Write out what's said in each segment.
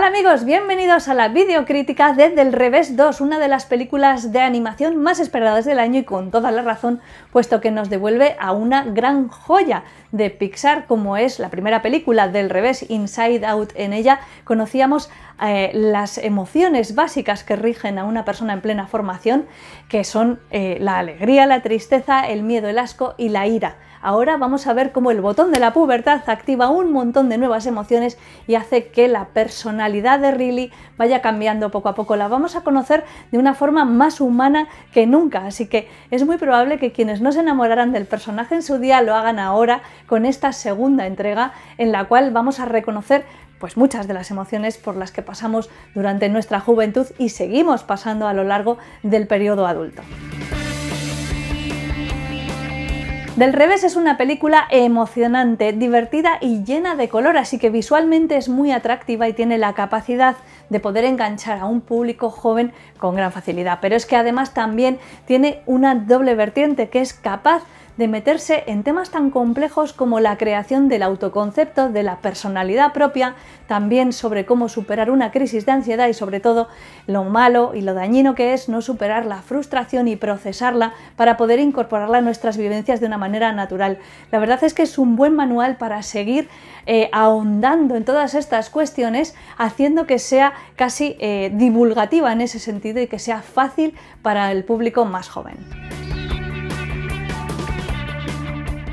Hola amigos, bienvenidos a la videocrítica de Del Revés 2, una de las películas de animación más esperadas del año y con toda la razón, puesto que nos devuelve a una gran joya de Pixar como es la primera película del revés, Inside Out. En ella conocíamos eh, las emociones básicas que rigen a una persona en plena formación, que son eh, la alegría, la tristeza, el miedo, el asco y la ira. Ahora vamos a ver cómo el botón de la pubertad activa un montón de nuevas emociones y hace que la personalidad de Riley vaya cambiando poco a poco. La vamos a conocer de una forma más humana que nunca, así que es muy probable que quienes no se enamoraran del personaje en su día lo hagan ahora con esta segunda entrega en la cual vamos a reconocer pues muchas de las emociones por las que pasamos durante nuestra juventud y seguimos pasando a lo largo del periodo adulto. Del revés es una película emocionante, divertida y llena de color, así que visualmente es muy atractiva y tiene la capacidad de poder enganchar a un público joven con gran facilidad. Pero es que además también tiene una doble vertiente que es capaz de meterse en temas tan complejos como la creación del autoconcepto, de la personalidad propia, también sobre cómo superar una crisis de ansiedad y sobre todo lo malo y lo dañino que es no superar la frustración y procesarla para poder incorporarla a nuestras vivencias de una manera natural. La verdad es que es un buen manual para seguir eh, ahondando en todas estas cuestiones, haciendo que sea casi eh, divulgativa en ese sentido y que sea fácil para el público más joven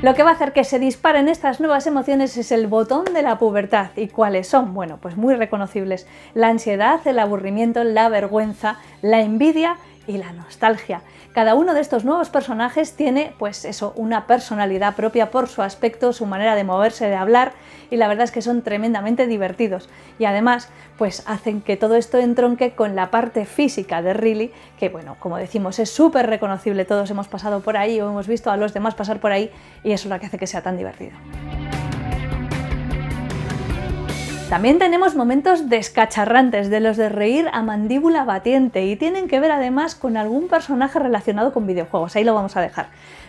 lo que va a hacer que se disparen estas nuevas emociones es el botón de la pubertad. ¿Y cuáles son? Bueno, pues muy reconocibles. La ansiedad, el aburrimiento, la vergüenza, la envidia y la nostalgia. Cada uno de estos nuevos personajes tiene, pues eso, una personalidad propia por su aspecto, su manera de moverse, de hablar, y la verdad es que son tremendamente divertidos. Y además, pues hacen que todo esto entronque con la parte física de Riley, que bueno, como decimos, es súper reconocible, todos hemos pasado por ahí o hemos visto a los demás pasar por ahí, y eso es lo que hace que sea tan divertido. También tenemos momentos descacharrantes, de los de reír a mandíbula batiente, y tienen que ver además con algún personaje relacionado con videojuegos, ahí lo vamos a dejar.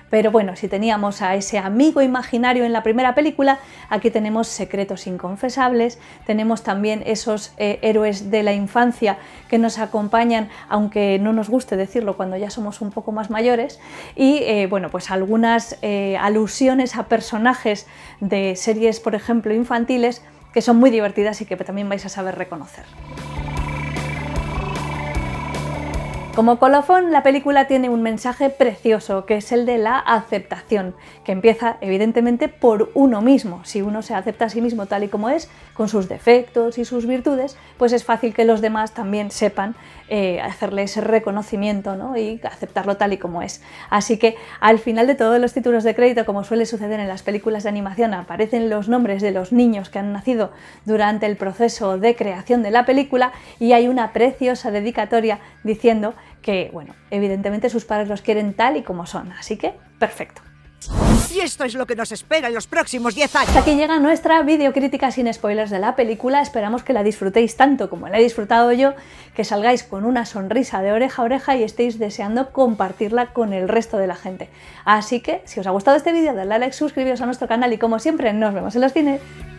Pero bueno, si teníamos a ese amigo imaginario en la primera película, aquí tenemos secretos inconfesables, tenemos también esos eh, héroes de la infancia que nos acompañan, aunque no nos guste decirlo cuando ya somos un poco más mayores, y eh, bueno, pues algunas eh, alusiones a personajes de series, por ejemplo, infantiles, que son muy divertidas y que también vais a saber reconocer. Como colofón, la película tiene un mensaje precioso, que es el de la aceptación, que empieza evidentemente por uno mismo. Si uno se acepta a sí mismo tal y como es, con sus defectos y sus virtudes, pues es fácil que los demás también sepan eh, hacerle ese reconocimiento ¿no? y aceptarlo tal y como es. Así que al final de todos los títulos de crédito, como suele suceder en las películas de animación, aparecen los nombres de los niños que han nacido durante el proceso de creación de la película y hay una preciosa dedicatoria diciendo que, bueno, evidentemente sus padres los quieren tal y como son, así que perfecto. Y esto es lo que nos espera en los próximos 10 años. aquí llega nuestra videocrítica sin spoilers de la película. Esperamos que la disfrutéis tanto como la he disfrutado yo, que salgáis con una sonrisa de oreja a oreja y estéis deseando compartirla con el resto de la gente. Así que, si os ha gustado este vídeo, dadle a like, suscribiros a nuestro canal y como siempre, nos vemos en los cines.